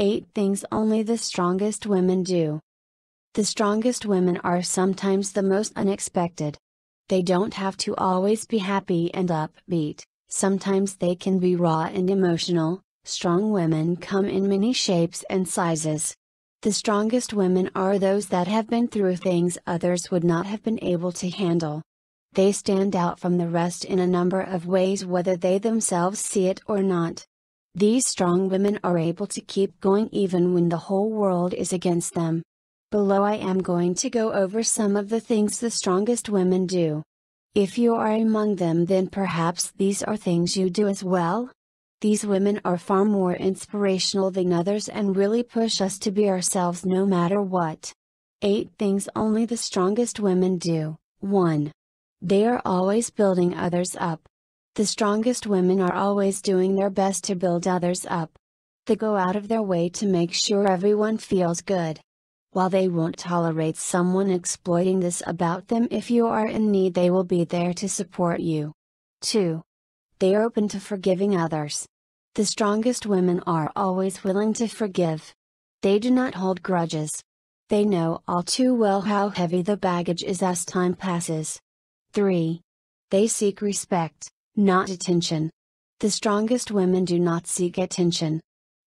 8 Things Only the Strongest Women Do. The strongest women are sometimes the most unexpected. They don't have to always be happy and upbeat, sometimes they can be raw and emotional. Strong women come in many shapes and sizes. The strongest women are those that have been through things others would not have been able to handle. They stand out from the rest in a number of ways, whether they themselves see it or not. These strong women are able to keep going even when the whole world is against them. Below I am going to go over some of the things the strongest women do. If you are among them then perhaps these are things you do as well? These women are far more inspirational than others and really push us to be ourselves no matter what. 8 Things Only the Strongest Women Do 1. They are always building others up. The strongest women are always doing their best to build others up. They go out of their way to make sure everyone feels good. While they won't tolerate someone exploiting this about them if you are in need they will be there to support you. 2. They are open to forgiving others. The strongest women are always willing to forgive. They do not hold grudges. They know all too well how heavy the baggage is as time passes. 3. They seek respect not attention. The strongest women do not seek attention.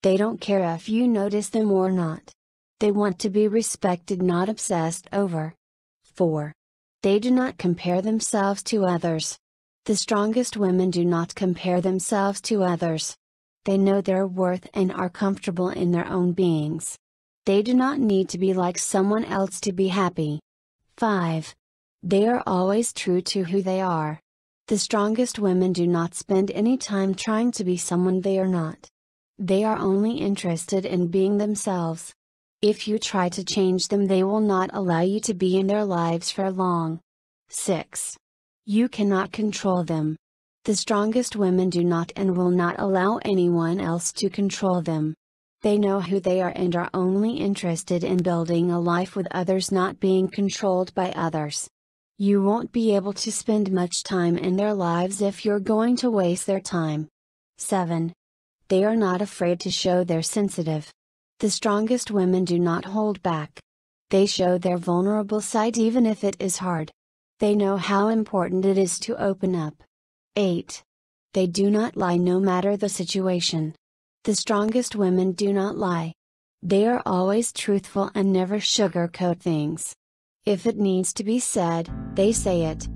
They don't care if you notice them or not. They want to be respected, not obsessed over. 4. They do not compare themselves to others. The strongest women do not compare themselves to others. They know their worth and are comfortable in their own beings. They do not need to be like someone else to be happy. 5. They are always true to who they are. The strongest women do not spend any time trying to be someone they are not. They are only interested in being themselves. If you try to change them, they will not allow you to be in their lives for long. 6. You cannot control them. The strongest women do not and will not allow anyone else to control them. They know who they are and are only interested in building a life with others, not being controlled by others. You won't be able to spend much time in their lives if you're going to waste their time. 7. They are not afraid to show they're sensitive. The strongest women do not hold back. They show their vulnerable side even if it is hard. They know how important it is to open up. 8. They do not lie no matter the situation. The strongest women do not lie. They are always truthful and never sugarcoat things. If it needs to be said, they say it.